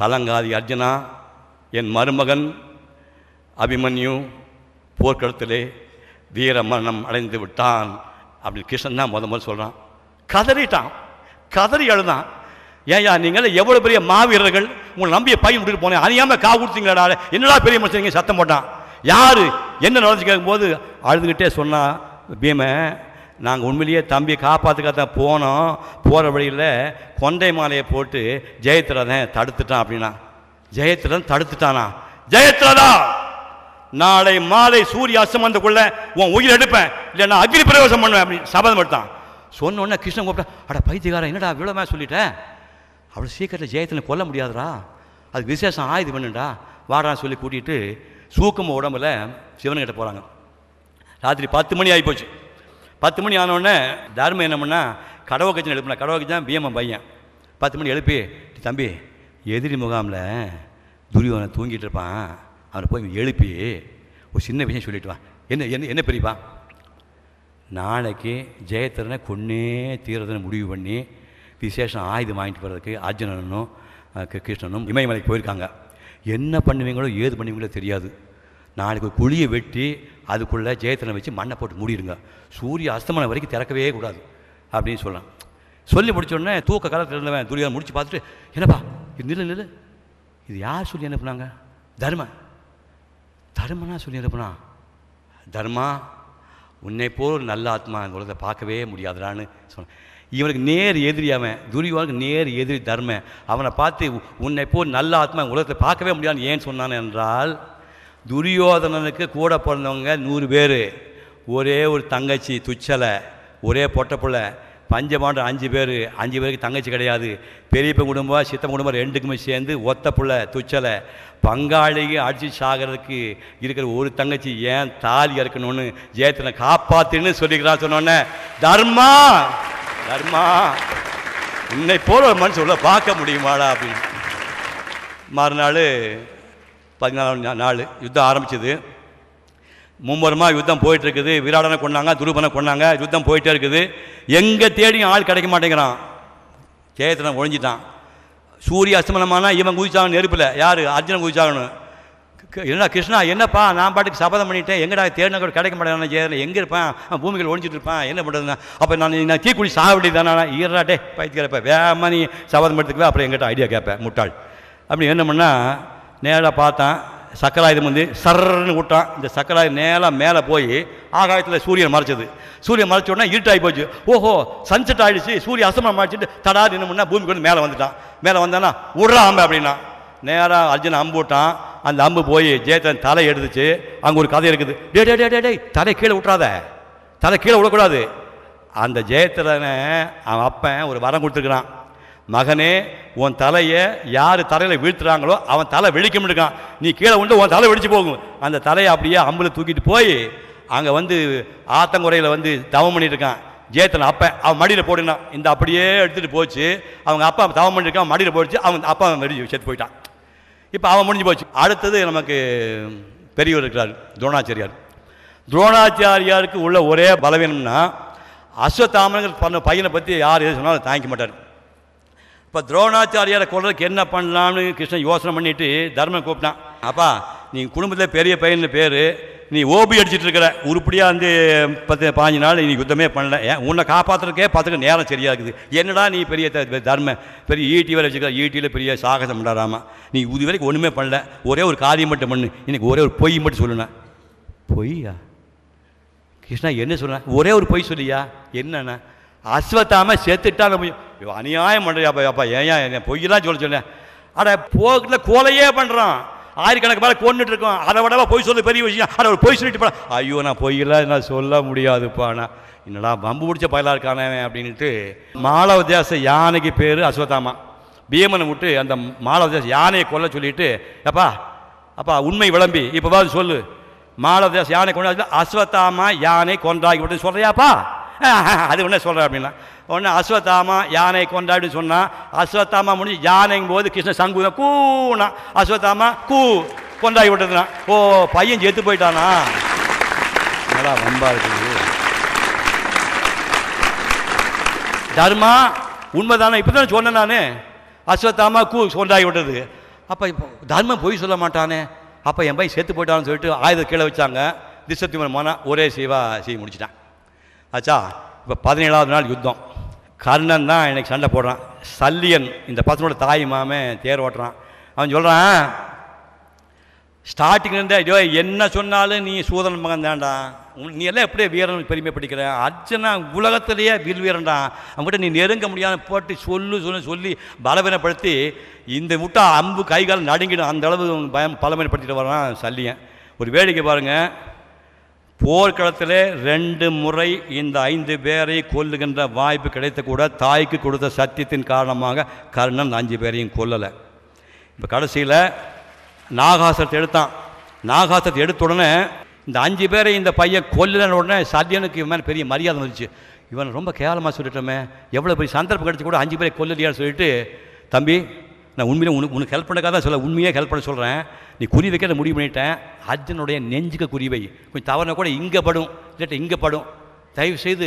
கலங்காதி அர்ஜுனா என் மருமகன் அபிமன்யு போர்க்களத்திலே வீர மரணம் அடைந்து விட்டான் அப்படின்னு கிருஷ்ணன் தான் முத முதல் சொல்கிறான் கதறிட்டான் கதறி அழுதான் ஏயா நீங்கள் எவ்வளோ பெரிய மாவீரர்கள் உங்களை நம்பிய பையன் விட்டுட்டு போனேன் அணியாமல் கா கொடுத்தீங்களா என்னடா பெரிய மனுஷன் சத்தம் போட்டான் யார் என்ன நடந்துச்சு கேட்கும்போது அழுதுகிட்டே சொன்னான் பீமை நாங்கள் உண்மையிலேயே தம்பியை காப்பாற்றுக்காதான் தான் போனோம் போகிற வழியில் கொண்டை மாலையை போட்டு ஜெயத்திரதன் தடுத்துட்டான் அப்படின்னா ஜெயத்திரன் தடுத்துட்டானா ஜெயத்திரதா நாளை மாலை சூரிய அஸ்தமந்தக்குள்ள உன் உயிர் எடுப்பேன் இல்லை நான் அக்னி பிரவேசம் பண்ணுவேன் அப்படின்னு சபதம் எடுத்தான் சொன்னோடனே கிருஷ்ணன் கூப்பிட்டா அட பைத்தியகாரம் என்னடா விளமே சொல்லிட்டேன் அவ்வளோ சீக்கிரத்தில் ஜெயத்தில் கொல்ல முடியாதுடா அது விசேஷம் ஆயுது பண்ணுண்டா வாடான்னு சொல்லி கூட்டிகிட்டு சூக்கம உடம்புல சிவன்கிட்ட போகிறாங்க ராத்திரி பத்து மணி ஆகி போச்சு பத்து மணி ஆனோடனே தர்மம் என்ன பண்ணால் கடவுள் கட்சி எழுப்பினா கடவுள் கட்சி தான் பீமம் பையன் பத்து மணி எழுப்பி தம்பி எதிரி முகாமில் துரியோனை தூங்கிட்டு இருப்பான் அவனை போய் எழுப்பி ஒரு சின்ன விஷயம் சொல்லிட்டு வா என்ன என்ன என்ன பெரியப்பா நாளைக்கு ஜெயத்திரனை கொன்னே தீரதனை முடிவு பண்ணி விசேஷம் ஆயுதம் வாங்கிட்டு போகிறதுக்கு அர்ஜுனனும் கிருஷ்ணனும் இமயமலைக்கு போயிருக்காங்க என்ன பண்ணுவீங்களோ ஏது பண்ணுவீங்களோ தெரியாது நாளைக்கு ஒரு குழியை வெட்டி அதுக்குள்ளே ஜெயத்திரனை வச்சு மண்ணை போட்டு மூடிடுங்க சூரிய அஸ்தமனம் வரைக்கும் திறக்கவே கூடாது அப்படின்னு சொல்லலாம் சொல்லி முடிச்சோடனே தூக்க காலத்தில் இருந்தவன் துரியான் முடிச்சு பார்த்துட்டு என்னப்பா இது நில்லு நில்லு இது யார் சொல்லி என்ன பண்ணாங்க தர்மன் தர்மனா சொல்லியிருப்பனா தர்மா உன்னை போல் நல்ல ஆத்மா அந்த உலகத்தை பார்க்கவே முடியாதுடான்னு சொன்னேன் இவனுக்கு நேர் எதிரி அவன் துரியவனுக்கு நேர் எதிரி தர்ம அவனை பார்த்து உன்னை போல் நல்ல ஆத்மா உலகத்தை பார்க்கவே முடியாதுன்னு ஏன் சொன்னான் என்றால் துரியோதனனுக்கு கூட பிறந்தவங்க நூறு பேர் ஒரே ஒரு தங்கச்சி துச்சலை ஒரே பொட்டப்புள்ள பஞ்சமான்ற அஞ்சு பேர் அஞ்சு பேருக்கு தங்கச்சி கிடையாது பெரியப்பன் குடும்பம் சித்த குடும்பம் ரெண்டுக்குமே சேர்ந்து ஒத்த புள்ள துச்சலை பங்காளிக்கு அடிச்சு சாகிறதுக்கு இருக்கிற ஒரு தங்கச்சி ஏன் தாலி இறக்கணும்னு ஜெயத்தனை காப்பாத்துன்னு சொல்லிக்கிறான் சொன்னோன்னே தர்மா தர்மா உன்னை போல ஒரு மனுஷன் உள்ள பார்க்க முடியுமாடா அப்படின்னு மறுநாள் பதினாலாம் நாள் யுத்தம் ஆரம்பிச்சது மும்முரமாக யுத்தம் போயிட்டு இருக்குது விராடனை கொண்டாங்க துருபனை கொண்டாங்க யுத்தம் போயிட்டே இருக்குது எங்கே தேடியும் ஆள் கிடைக்க மாட்டேங்கிறான் சேத்தனை ஒழிஞ்சிட்டான் சூரிய அஸ்தமனமானால் இவன் குதிச்சாகணும் நெருப்பில் யார் அர்ஜுனன் குதிச்சாகணும் என்ன கிருஷ்ணா என்னப்பா நான் பாட்டுக்கு சபதம் பண்ணிட்டேன் எங்கடா தேடினா கூட கிடைக்க மாட்டேன் சேரன் எங்கே இருப்பான் பூமிகள் ஒழிஞ்சிட்டு இருப்பான் என்ன பண்ணுறதுனா அப்போ நான் நான் தீக்குடி சாக வேண்டியதானா ஈரடே பைத்திக்கிறப்ப வேகமாக நீ சபதம் எடுத்துக்குவேன் அப்புறம் எங்கிட்ட ஐடியா கேட்பேன் முட்டாள் அப்படி என்ன பண்ணால் நேராக பார்த்தான் சக்கராயுதம் வந்து சர்ன்னு விட்டான் இந்த சக்கராயுதம் நேராக மேலே போய் ஆகாயத்தில் சூரியன் மறைச்சது சூரியன் மறைச்ச உடனே இருட்டாகி போச்சு ஓஹோ சன்செட் ஆகிடுச்சு சூரிய அசமம் மறைச்சிட்டு தடா நின்றுமுன்னா பூமிக்கு வந்து மேலே வந்துட்டான் மேலே வந்தானா உடுறா அம்பு அப்படின்னா நேராக அர்ஜுன் அம்பு விட்டான் அந்த அம்பு போய் ஜெயத்தன் தலை எடுத்துச்சு அங்கே ஒரு கதை இருக்குது டே டே டே டே தலை கீழே விட்றாத தலை கீழே விடக்கூடாது அந்த ஜெயத்திரனை அவன் அப்பன் ஒரு வரம் கொடுத்துருக்குறான் மகனே உன் தலையை யார் தலையில் வீழ்த்துறாங்களோ அவன் தலை வெடிக்க இருக்கான் நீ கீழே உண்டு உன் தலை வெடிச்சு போகும் அந்த தலையை அப்படியே அம்பில் தூக்கிட்டு போய் அங்கே வந்து ஆத்தங்குறையில் வந்து தவம் பண்ணிட்டு இருக்கான் ஜேத்தன் அப்பன் அவன் மடியில் போடுனான் இந்த அப்படியே எடுத்துகிட்டு போச்சு அவங்க அப்பா தவம் பண்ணியிருக்கான் மடியில் போயிடுச்சு அவன் அப்பா வெடிச்சு செத்து போயிட்டான் இப்போ அவன் முடிஞ்சு போச்சு அடுத்தது நமக்கு பெரியவர் இருக்கிறார் துரோணாச்சாரியார் துரோணாச்சாரியாருக்கு உள்ள ஒரே பலவீனம்னா அஸ்வத்தாமனுங்கிற பண்ண பையனை பற்றி யார் எது சொன்னாலும் தாங்கிக்க மாட்டார் இப்போ துரோணாச்சாரியரை கொள்றதுக்கு என்ன பண்ணலாம்னு கிருஷ்ணன் யோசனை பண்ணிட்டு தர்மம் கூப்பிட்டான் அப்பா நீ குடும்பத்தில் பெரிய பையன் பேர் நீ ஓபி அடிச்சுட்டு இருக்கிற உருப்படியாக வந்து பத்து பாஞ்சு நாள் நீ யுத்தமே பண்ணல ஏன் உன்னை காப்பாற்றுறக்கே பார்த்துக்க நேரம் சரியாக இருக்குது என்னடா நீ பெரிய தர்ம பெரிய ஈட்டி வேலை வச்சுக்கிற ஈட்டியில் பெரிய சாகசம் பண்ணாராமா நீ இது வரைக்கும் ஒன்றுமே பண்ணல ஒரே ஒரு காரியம் மட்டும் பண்ணு எனக்கு ஒரே ஒரு பொய் மட்டும் சொல்லுண்ண பொய்யா கிருஷ்ணா என்ன சொல்லுண்ணா ஒரே ஒரு பொய் சொல்லியா என்னண்ணா அஸ்வத்தாமல் செத்துட்டா நம்ம இவன் அநியாயம் பண்ணுறியாப்பா அப்பா ஏன் என் பொய்யெல்லாம் சொல்ல சொல்ல அட போகல கோலையே பண்ணுறான் ஆயிரக்கணக்கு மேலே கொண்டுட்டு இருக்கோம் அதை விடவா பொய் சொல்லு பெரிய விஷயம் அதை பொய் சொல்லிட்டு போனா ஐயோ நான் பொய்யெல்லாம் நான் சொல்ல முடியாதுப்பாண்ணா என்னடா பம்பு பிடிச்ச பயலாக இருக்கானே அப்படின்ட்டு மாலவ தேச யானைக்கு பேர் அஸ்வத்தாமா பீமனை விட்டு அந்த மாலவ தேச யானையை கொல்ல சொல்லிட்டு அப்பா அப்பா உண்மை விளம்பி பார்த்து சொல்லு மாலவ தேச யானை கொண்டாச்சு அஸ்வத்தாமா யானை கொன்றாகி விட்டு சொல்கிறியாப்பா அது ஒன்று சொல்கிற அப்படின்னா ஒன்று அஸ்வத்தாமா யானை கொண்டாடுன்னு சொன்னால் அஸ்வத்தாமா முடிஞ்சு யானைங்கும் போது கிருஷ்ண சங்குதான் கூனா அஸ்வத்தாமா கூ கொண்டாடி விட்டதுனா ஓ பையன் செத்து போயிட்டானா ரொம்ப இருக்குது தர்மா உண்மைதானே இப்போ தான் சொன்னேன் நான் அஸ்வத்தாமா கூ கொண்டாடி விட்டது அப்போ இப்போ தர்மம் போய் சொல்ல மாட்டானே அப்போ என் பையன் செத்து போயிட்டான்னு சொல்லிட்டு ஆயுதம் கீழே வச்சாங்க திசத்தி மோனா ஒரே செய்வா செய்ய முடிச்சிட்டான் ஆச்சா இப்போ பதினேழாவது நாள் யுத்தம் கர்ணன் தான் எனக்கு சண்டை போடுறான் சல்லியன் இந்த பசனோட தாய் மாமே தேர் ஓட்டுறான் அவன் சொல்கிறான் ஸ்டார்டிங்லேருந்து ஐயோ என்ன சொன்னாலும் நீ சூதன் மகன் தான்டா நீ எல்லாம் எப்படியே வீரன் பெருமைப்படுக்கிற அர்ஜுனா உலகத்திலேயே வில் வீரன்டா அவங்ககிட்ட நீ நெருங்க முடியாமல் போட்டு சொல்லு சொல்லு சொல்லி பலவீனப்படுத்தி இந்த முட்டா அம்பு கை கால் நடுங்கிடும் அந்த அளவு பயம் பலவீனப்படுத்திட்டு வரான் சல்லியன் ஒரு வேடிக்கை பாருங்கள் போர்க்களத்தில் ரெண்டு முறை இந்த ஐந்து பேரை கொல்லுகின்ற வாய்ப்பு கிடைத்த கூட தாய்க்கு கொடுத்த சத்தியத்தின் காரணமாக கர்ணன் அஞ்சு பேரையும் கொல்லலை இப்போ கடைசியில் நாகாசரத்தை எடுத்தான் நாகாசரத்தை எடுத்த உடனே இந்த அஞ்சு பேரை இந்த பையன் கொல்லன உடனே சத்தியனுக்கு இவன் பெரிய மரியாதை வந்துச்சு இவன் ரொம்ப கேவலமாக சொல்லிட்டோமே எவ்வளோ பெரிய சந்தர்ப்பம் கிடச்சி கூட அஞ்சு பேரை கொல்லலையான்னு சொல்லிட்டு தம்பி நான் உண்மையிலே உனக்கு உனக்கு ஹெல்ப் பண்ணக்காக தான் சொல்ல உண்மையாக ஹெல்ப் பண்ண சொல்கிறேன் நீ குறி வைக்கிறத முடிவு பண்ணிட்டேன் அர்ஜுனுடைய நெஞ்சுக்கு குறிவை கொஞ்சம் தவறுனா கூட இங்கே படும் இல்லாட்டி இங்கே படும் தயவு செய்து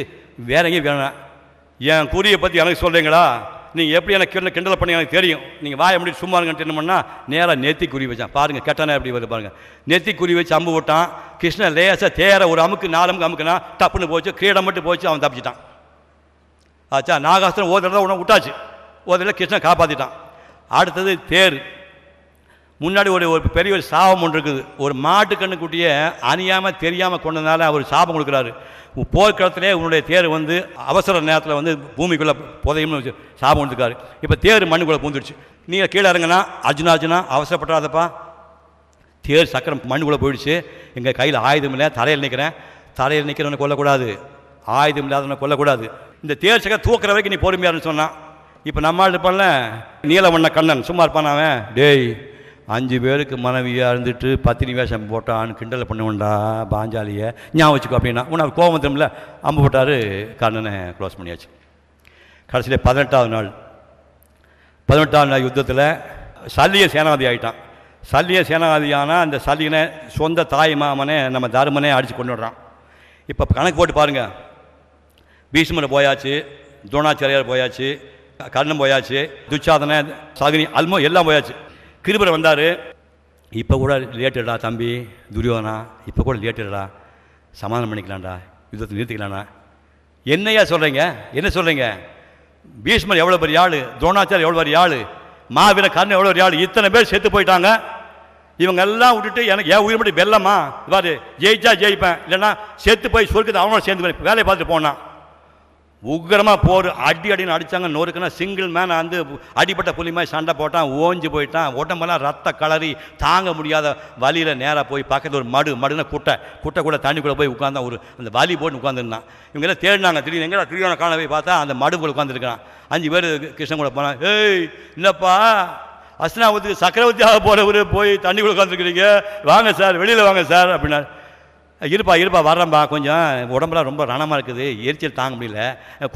வேற எங்கேயும் வேணாம் என் குறியை பற்றி எனக்கு சொல்கிறீங்களா நீங்கள் எப்படி எனக்கு கிண்டல் கிண்டல் பண்ணி எனக்கு தெரியும் நீங்கள் வாய முடியும் சும்மா இருங்கன்னு என்ன பண்ணால் நேராக நெத்தி குறி வச்சான் பாருங்கள் கெட்டானே எப்படி வருது பாருங்கள் நெத்தி குறி வச்சு அம்பு விட்டான் கிருஷ்ணன் லேசாக தேர ஒரு அமுக்கு நாலு அமுக்கு அமுக்குனா டப்புன்னு போச்சு கிரீடம் மட்டும் போச்சு அவன் தப்பிச்சிட்டான் ஆச்சா நாகாஸ்திரம் ஓதில் தான் உடனே விட்டாச்சு ஓதில் கிருஷ்ணன் காப்பாற்றிட்டான் அடுத்தது தேர் முன்னாடி ஒரு ஒரு பெரிய ஒரு சாபம் ஒன்று இருக்குது ஒரு மாட்டு கண்ணுக்குட்டியை அணியாமல் தெரியாமல் கொண்டதுனால அவர் சாபம் கொடுக்குறாரு போர்க்களத்திலே உன்னுடைய தேர் வந்து அவசர நேரத்தில் வந்து பூமிக்குள்ளே புதையும்னு சாபம் கொடுத்துருக்காரு இப்போ தேர் மண்ணுக்குள்ளே பூந்துடுச்சு நீங்கள் கீழே இறங்கினா அர்ஜுனா அர்ஜுனா அவசரப்பட்டாதப்பா தேர் சக்கரம் மண்ணுக்குள்ளே போயிடுச்சு எங்கள் கையில் ஆயுதம் இல்லை தலையில் நிற்கிறேன் தலையில் நிற்கிறவனை கொல்லக்கூடாது ஆயுதம் இல்லாதவனை கொல்லக்கூடாது இந்த தேர் சக்கரம் தூக்குற வரைக்கும் நீ பொறுமையாருன்னு சொன்னான் இப்போ நம்ம ஆள் இருப்பான்ல நீலவண்ண கண்ணன் சும்மா இருப்பான் அவன் டேய் அஞ்சு பேருக்கு மனைவியாக இருந்துட்டு பத்தினி வேஷம் போட்டான்னு கிண்டல் பண்ணுவேன்டா பாஞ்சாலியை ஞாபகம் வச்சுக்கோ அப்படின்னா உனக்கு கோபம் திரும்பல அம்பு போட்டார் கண்ணனை க்ளோஸ் பண்ணியாச்சு கடைசியில் பதினெட்டாவது நாள் பதினெட்டாவது நாள் யுத்தத்தில் சல்லிய சேனாதி ஆகிட்டான் சல்லிய சேனாதியானா அந்த சல்லியனை சொந்த தாய் மாமனே நம்ம தருமனே அடித்து கொண்டு விடுறான் இப்போ கணக்கு போட்டு பாருங்கள் பீஷ்மரை போயாச்சு துணாச்சரியார் போயாச்சு கர்ணம் போயாச்சு துச்சாதனை சாதினி அல்மோ எல்லாம் போயாச்சு கிருபர் வந்தார் இப்போ கூட லேட்டுடா தம்பி துரியோனா இப்போ கூட லேட்டுடா சமாதானம் பண்ணிக்கலாம்டா யுத்தத்தை நிறுத்திக்கலாம்டா என்னையா சொல்கிறீங்க என்ன சொல்கிறீங்க பீஷ்மர் எவ்வளோ பெரிய ஆள் துரோணாச்சார் எவ்வளோ பெரிய ஆள் மாவீர கர்ணன் எவ்வளோ பெரிய ஆள் இத்தனை பேர் செத்து போயிட்டாங்க இவங்க எல்லாம் விட்டுட்டு எனக்கு என் உயிர் மட்டும் வெள்ளமா இவ்வாறு ஜெயிச்சா ஜெயிப்பேன் இல்லைன்னா செத்து போய் சொர்க்கத்தை அவனோட சேர்ந்து வேலையை பார்த்துட்டு போனான் உக்கரமாக போர் அடி அடின்னு அடித்தாங்க நோருக்குன்னா சிங்கிள் மேன் வந்து அடிப்பட்ட புலி மாதிரி சண்டை போட்டான் ஓஞ்சி போயிட்டான் உடம்பெல்லாம் ரத்த கலரி தாங்க முடியாத வழியில் நேராக போய் பக்கத்தில் ஒரு மடு மடுன்னு குட்டை குட்டை கூட தண்ணிக்குள்ளே போய் உட்காந்தான் ஒரு அந்த வலி போட்டு உட்காந்துருந்தான் இவங்க எல்லாம் தேடினாங்க திடீர்னு எங்கே திடீர்னு காண போய் பார்த்தா அந்த மடுக்குள்ள உட்காந்துருக்கிறான் அஞ்சு பேர் கிருஷ்ணன் கூட போனான் ஏய் இல்லைப்பா அஸ்னாவத்துக்கு சக்கரவர்த்தியாக போகிறவர் போய் கூட உட்காந்துருக்கிறீங்க வாங்க சார் வெளியில் வாங்க சார் அப்படின்னா இருப்பா இருப்பா வர்றேன்பா கொஞ்சம் உடம்புலாம் ரொம்ப ரணமாக இருக்குது எரிச்சல் தாங்க முடியல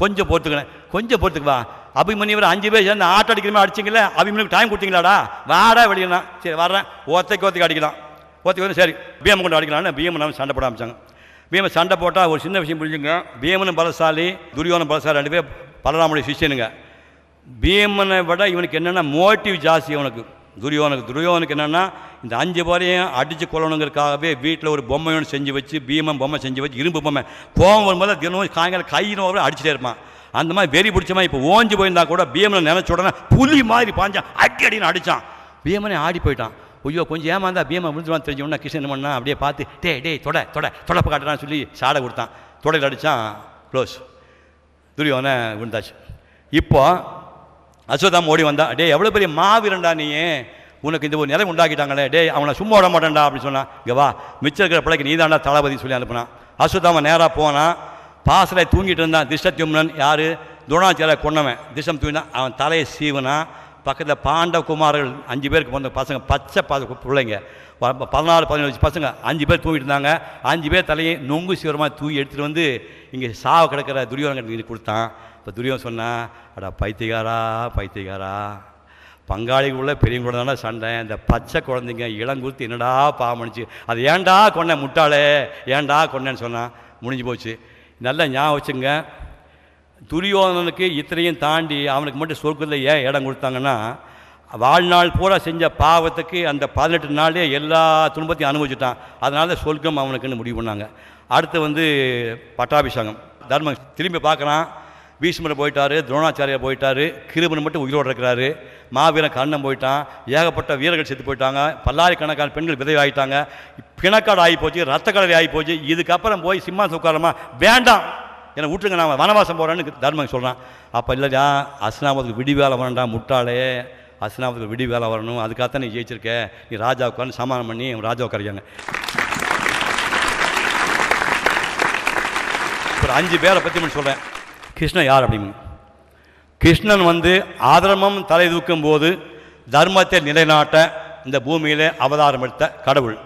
கொஞ்சம் பொறுத்துக்கிறேன் கொஞ்சம் பொறுத்துக்குவா அபிமன்யவர் அஞ்சு பேர் சேர்ந்து ஆட்டோ அடிக்கிறமே அடிச்சிங்களே அபிமன்யுக்கு டைம் கொடுத்தீங்களாடா வாடா வெளியிடலாம் சரி வர்றேன் ஒத்தைக்கு ஒத்தைக்கு அடிக்கலாம் ஒத்தைக்கு வந்து சரி பீமன் கொண்டு அடிக்கலாம்னு பீமன் நம்ம சண்டை போட ஆரம்பிச்சாங்க பீமன் சண்டை போட்டால் ஒரு சின்ன விஷயம் புரிஞ்சுங்க பீமனும் பலசாலி துரியோனும் பலசாலி ரெண்டு பேர் பலராமுடைய சிஷியனுங்க பீமனை விட இவனுக்கு என்னென்ன மோட்டிவ் ஜாஸ்தி அவனுக்கு துரியோனுக்கு துரியோனுக்கு என்னென்னா இந்த அஞ்சு பேரையும் அடித்து கொள்ளணுங்கிறதுக்காகவே வீட்டில் ஒரு ஒன்று செஞ்சு வச்சு பீமம் பொம்மை செஞ்சு வச்சு இரும்பு பொம்மை கோவம் வரும்போது தினமும் சாயங்காலம் கையின ஒரு அடிச்சுட்டே இருப்பான் அந்த மாதிரி வெறி பிடிச்சமா இப்போ ஓஞ்சி போயிருந்தா கூட பீமனை நினச்ச உடனே புலி மாதிரி பாஞ்சான் அடி அடின்னு அடித்தான் பீமனை ஆடி போயிட்டான் ஐயோ கொஞ்சம் ஏமாந்தா பீமா விழுந்துருவான் தெரிஞ்ச உடனே கிருஷ்ணன் பண்ணா அப்படியே பார்த்து டே டே தொட தொட தொடப்பு காட்டுறான்னு சொல்லி சாடை கொடுத்தான் தொடையில் அடித்தான் க்ளோஸ் துரியோனை விழுந்தாச்சு இப்போ அஸ்வதாம் ஓடி வந்தா டே எவ்வளோ பெரிய மாவீரன்டா நீ உனக்கு இந்த ஒரு நிலை உண்டாக்கிட்டாங்களே டே அவனை சும்மா விட மாட்டேன்டா அப்படின்னு சொன்னான் இங்கே வா மிச்சம் இருக்கிற பிள்ளைக்கு நீ தாண்டா தளபதி சொல்லி அனுப்புனான் அஸ்வதாமன் நேராக போனான் பாசலை தூங்கிட்டு இருந்தான் திஷ்டத்யும்னன் யார் துரோணாச்சாரிய கொண்டவன் திஷம் தூங்கினான் அவன் தலையை சீவனான் பக்கத்தில் குமார்கள் அஞ்சு பேருக்கு வந்த பசங்க பச்சை ப பிள்ளைங்க பதினாலு பதினஞ்சு பசங்க அஞ்சு பேர் தூங்கிட்டு இருந்தாங்க அஞ்சு பேர் தலையை நொங்கு சீரமாக தூங்கி எடுத்துகிட்டு வந்து இங்கே சாவு கிடக்கிற துரியோகன் கொடுத்தான் இப்போ துரியோகம் சொன்னான் அடா பைத்தியகாரா பைத்தியகாரா பங்காளிகளுள்ள பெரிய குழந்தை சண்டை இந்த பச்சை குழந்தைங்க இளங்குறுத்து என்னடா பாவமணிச்சு அது ஏன்டா கொண்டேன் முட்டாளே ஏன்டா கொண்டேன்னு சொன்னான் முடிஞ்சு போச்சு நல்லா ஞாபகம் வச்சுங்க துரியோதனனுக்கு இத்தனையும் தாண்டி அவனுக்கு மட்டும் சொர்க்கத்தில் ஏன் இடம் கொடுத்தாங்கன்னா வாழ்நாள் பூரா செஞ்ச பாவத்துக்கு அந்த பதினெட்டு நாளே எல்லா துன்பத்தையும் அனுபவிச்சுட்டான் அதனால சொர்க்கம் அவனுக்குன்னு முடிவு பண்ணாங்க அடுத்து வந்து பட்டாபிஷேகம் தர்மம் திரும்பி பார்க்குறான் பீஷ்மரை போயிட்டார் துரோணாச்சாரியார் போயிட்டார் கிருபன் மட்டும் உயிரோடு இருக்கிறாரு மாவீரன் கண்ணன் போயிட்டான் ஏகப்பட்ட வீரர்கள் செத்து போயிட்டாங்க பல்லாயிரக்கணக்கான பெண்கள் விதவி ஆகிட்டாங்க பிணக்காடு ஆகி போச்சு ரத்தக்கடலை ஆகி போச்சு இதுக்கப்புறம் போய் சிம்மா சுக்காரமாக வேண்டாம் என்னை விட்டுருங்க நான் வனவாசம் போகிறேன்னு தர்மம் சொல்கிறான் அப்போ இல்லையா அஸ்னாமத்துக்கு விடி வேலை வரண்டா முட்டாளே அஸ்னாமத்துக்கு விடி வேலை வரணும் அதுக்காகத்தான் நீ ஜெயிச்சிருக்க நீ ராஜா உட்காந்து சமாதானம் பண்ணி ராஜா உட்காரிக்காங்க ஒரு அஞ்சு பேரை பற்றி மட்டும் சொல்கிறேன் கிருஷ்ணன் யார் அப்படின்னு கிருஷ்ணன் வந்து ஆதர்மம் தலை தூக்கும் போது தர்மத்தை நிலைநாட்ட இந்த பூமியில் அவதாரம் எடுத்த கடவுள்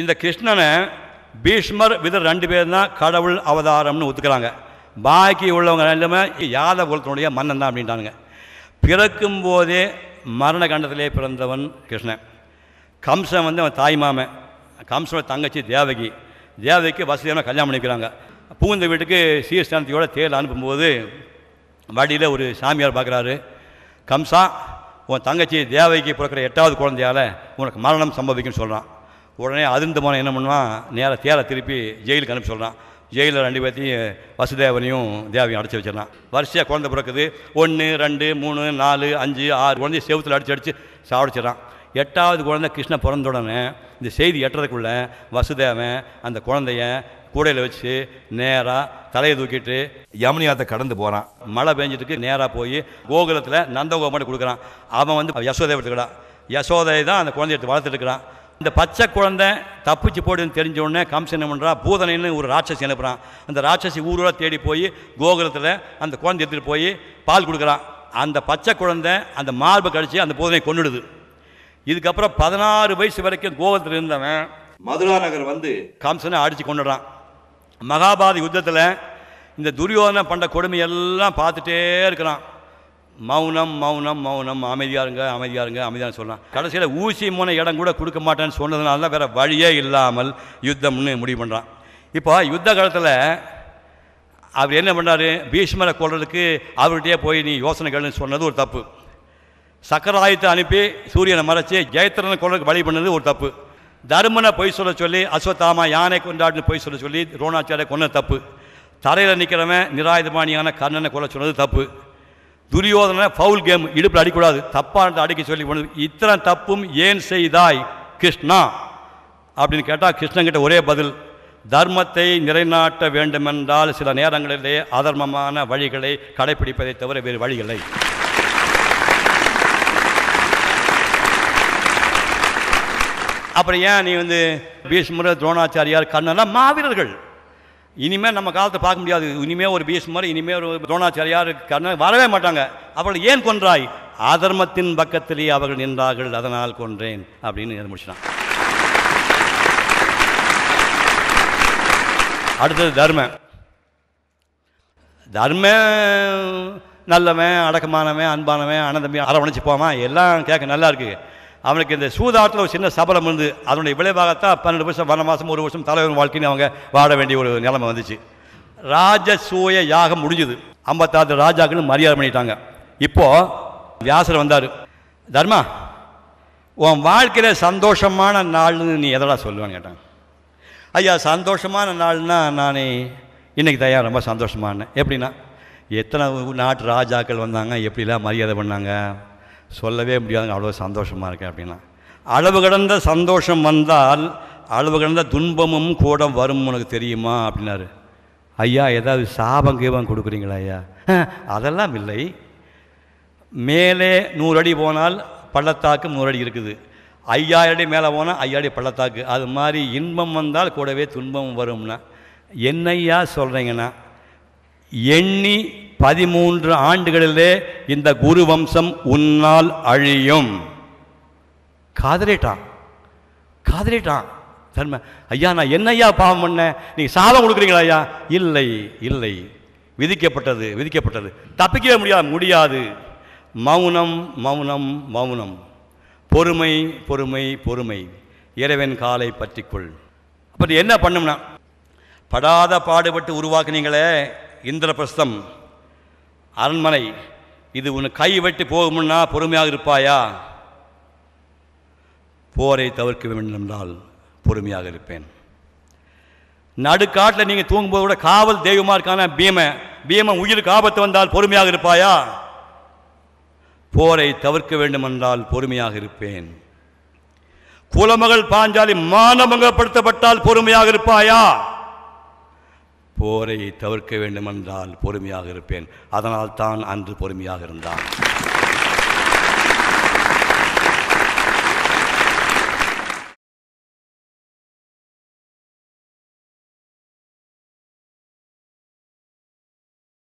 இந்த கிருஷ்ணனை பீஷ்மர் விதர் ரெண்டு பேர் தான் கடவுள் அவதாரம்னு ஒத்துக்கிறாங்க பாக்கி உள்ளவங்க ரெண்டுமே யாத குலத்தினுடைய மன்னன் தான் அப்படின்ட்டானுங்க பிறக்கும் போதே மரண கண்டத்திலே பிறந்தவன் கிருஷ்ணன் கம்சன் வந்து அவன் தாய்மாமன் கம்சனோட தங்கச்சி தேவகி தேவகிக்கு வசதியான கல்யாணம் பண்ணிக்கிறாங்க பூந்த வீட்டுக்கு சீர்ஸ்தானத்தையோட தேர் அனுப்பும்போது வழியில் ஒரு சாமியார் பார்க்குறாரு கம்சா உன் தங்கச்சி தேவகிக்கு பிறக்கிற எட்டாவது குழந்தையால் உனக்கு மரணம் சம்பவிக்கும்னு சொல்கிறான் உடனே அதிர்ந்து போன என்ன பண்ணுவான் நேராக தேரை திருப்பி ஜெயிலுக்கு அனுப்பி சொல்கிறான் ஜெயிலில் ரெண்டு பேர்த்தையும் வசுதேவனையும் தேவையும் அடைச்சி வச்சிடறான் வரிசையாக குழந்தை பிறக்குது ஒன்று ரெண்டு மூணு நாலு அஞ்சு ஆறு குழந்தைய செவத்தில் அடித்து அடித்து சாவடிச்சிடறான் எட்டாவது குழந்தை கிருஷ்ணன் பிறந்த உடனே இந்த செய்தி எட்டுறதுக்குள்ள வசுதேவன் அந்த குழந்தைய கூடையில் வச்சு நேராக தலையை தூக்கிட்டு யமுனியாத்தை கடந்து போகிறான் மழை பெஞ்சிட்டுக்கு நேராக போய் கோகுலத்தில் நந்தகோபாண்டு கொடுக்குறான் அவன் வந்து யசோதை எடுத்துக்கிறான் யசோதை தான் அந்த குழந்தைய எடுத்து வளர்த்துட்டுருக்கிறான் இந்த பச்சை குழந்தை தப்பிச்சு போடுன்னு தெரிஞ்ச உடனே கம்சன் என்ன பண்ணுறான் பூதனைன்னு ஒரு ராட்சசி அனுப்புகிறான் அந்த ராட்சசி ஊரூராக தேடி போய் கோகுலத்தில் அந்த குழந்தை எடுத்துகிட்டு போய் பால் கொடுக்குறான் அந்த பச்சை குழந்தை அந்த மார்பை கழித்து அந்த பூதனை கொண்டுடுது இதுக்கப்புறம் பதினாறு வயசு வரைக்கும் கோகுலத்தில் இருந்தவன் மதுரா நகர் வந்து கம்சனை அடித்து கொண்டுடுறான் மகாபாரத யுத்தத்தில் இந்த துரியோதனை பண்ணுற கொடுமையெல்லாம் பார்த்துட்டே இருக்கிறான் மௌனம் மௌனம் மௌனம் அமைதியாருங்க அமைதியாருங்க அமைதியாக சொன்னான் கடைசியில் ஊசி மூண இடம் கூட கொடுக்க மாட்டேன்னு சொன்னதுனால தான் வேறு வழியே இல்லாமல் யுத்தம்னு முடிவு பண்ணுறான் இப்போ யுத்த காலத்தில் அவர் என்ன பண்ணார் பீஷ்மரை கொள்றதுக்கு அவர்கிட்டயே போய் நீ யோசனை கேளுன்னு சொன்னது ஒரு தப்பு சக்கராயத்தை அனுப்பி சூரியனை மறைச்சி ஜெயத்திரனை கொள்றதுக்கு வழி பண்ணது ஒரு தப்பு தர்மனை பொய் சொல்ல சொல்லி அஸ்வத்தாமா யானை கொண்டாடுன்னு பொய் சொல்ல சொல்லி ரோணாச்சாரியை கொன்ன தப்பு தரையில் நிற்கிறவன் நிராயுதபாணியான கர்ணனை கொல்ல சொன்னது தப்பு துரியோதன ஃபவுல் கேம் இடுப்பில் அடிக்கூடாது தப்பானது அடிக்க சொல்லி இத்தனை தப்பும் ஏன் செய்தாய் கிருஷ்ணா அப்படின்னு கேட்டால் கிருஷ்ணங்கிட்ட ஒரே பதில் தர்மத்தை நிலைநாட்ட வேண்டுமென்றால் சில நேரங்களிலே அதர்மமான வழிகளை கடைபிடிப்பதை தவிர வேறு வழிகளை அப்புறம் ஏன் நீ வந்து பீஷ்மர துரோணாச்சாரியார் கண்ணெல்லாம் மாவீரர்கள் இனிமேல் நம்ம காலத்தை பார்க்க முடியாது இனிமேல் ஒரு பீஷ்மர் இனிமேல் ஒரு துரோணாச்சாரியார் கர்ணன் வரவே மாட்டாங்க அவர்கள் ஏன் கொன்றாய் அதர்மத்தின் பக்கத்திலேயே அவர்கள் நின்றார்கள் அதனால் கொன்றேன் அப்படின்னு முடிச்சிட்டான் அடுத்தது தர்மம் தர்ம நல்லவன் அடக்கமானவன் அன்பானவன் அனந்தம்பி அரவணைச்சு போவான் எல்லாம் கேட்க நல்லா இருக்குது அவனுக்கு இந்த சூதாட்டத்தில் ஒரு சின்ன சபலம் இருந்து அதனுடைய விளைவாகத்தான் பன்னெண்டு வருஷம் வர மாதம் ஒரு வருஷம் தலைவர் வாழ்க்கைன்னு அவங்க வாட வேண்டிய ஒரு நிலைமை வந்துச்சு ராஜசூய யாகம் முடிஞ்சுது ஐம்பத்தாறு ராஜாக்குன்னு மரியாதை பண்ணிட்டாங்க இப்போது வியாசர் வந்தார் தர்மா உன் வாழ்க்கையில் சந்தோஷமான நாள்னு நீ எதடா சொல்லுவான்னு கேட்டாங்க ஐயா சந்தோஷமான நாள்னா நான் இன்றைக்கி தயார் ரொம்ப சந்தோஷமானேன் எப்படின்னா எத்தனை நாட்டு ராஜாக்கள் வந்தாங்க எப்படிலாம் மரியாதை பண்ணாங்க சொல்லவே முடியாதுங்க அவ்வளோ சந்தோஷமாக இருக்கேன் அப்படின்னா அளவு கடந்த சந்தோஷம் வந்தால் அளவு கடந்த துன்பமும் கூட வரும் உனக்கு தெரியுமா அப்படின்னாரு ஐயா ஏதாவது சாபம் கீபம் கொடுக்குறீங்களா ஐயா அதெல்லாம் இல்லை மேலே நூறு அடி போனால் பள்ளத்தாக்கு நூறு அடி இருக்குது ஐயாயிரம் அடி மேலே போனால் ஐயா அடி பள்ளத்தாக்கு அது மாதிரி இன்பம் வந்தால் கூடவே துன்பம் வரும்னா என்னையா சொல்கிறீங்கன்னா எண்ணி பதிமூன்று ஆண்டுகளிலே இந்த குரு வம்சம் உன்னால் அழியும் காதலிட்டான் காதலிட்டான் தர்ம ஐயா நான் என்ன ஐயா பாவம் பண்ணேன் நீங்கள் சாதம் கொடுக்குறீங்களா ஐயா இல்லை இல்லை விதிக்கப்பட்டது விதிக்கப்பட்டது தப்பிக்கவே முடியாது முடியாது மௌனம் மௌனம் மௌனம் பொறுமை பொறுமை பொறுமை இறைவன் காலை பற்றிக்கொள் அப்படி என்ன பண்ணும்னா படாத பாடுபட்டு உருவாக்குனீங்களே இந்திரபிரஸ்தம் அரண்மனை இது உன்னை கை வெட்டி போகும்னா பொறுமையாக இருப்பாயா போரை தவிர்க்க வேண்டும் என்றால் பொறுமையாக இருப்பேன் நடுக்காட்டில் நீங்கள் தூங்கும்போது கூட காவல் தெய்வமாக இருக்கான பீம பீமன் உயிருக்கு ஆபத்து வந்தால் பொறுமையாக இருப்பாயா போரை தவிர்க்க வேண்டும் என்றால் பொறுமையாக இருப்பேன் குலமகள் பாஞ்சாலி மானமங்கப்படுத்தப்பட்டால் பொறுமையாக இருப்பாயா போரை தவிர்க்க வேண்டுமென்றால் பொறுமையாக இருப்பேன் அதனால் தான் அன்று பொறுமையாக இருந்தான்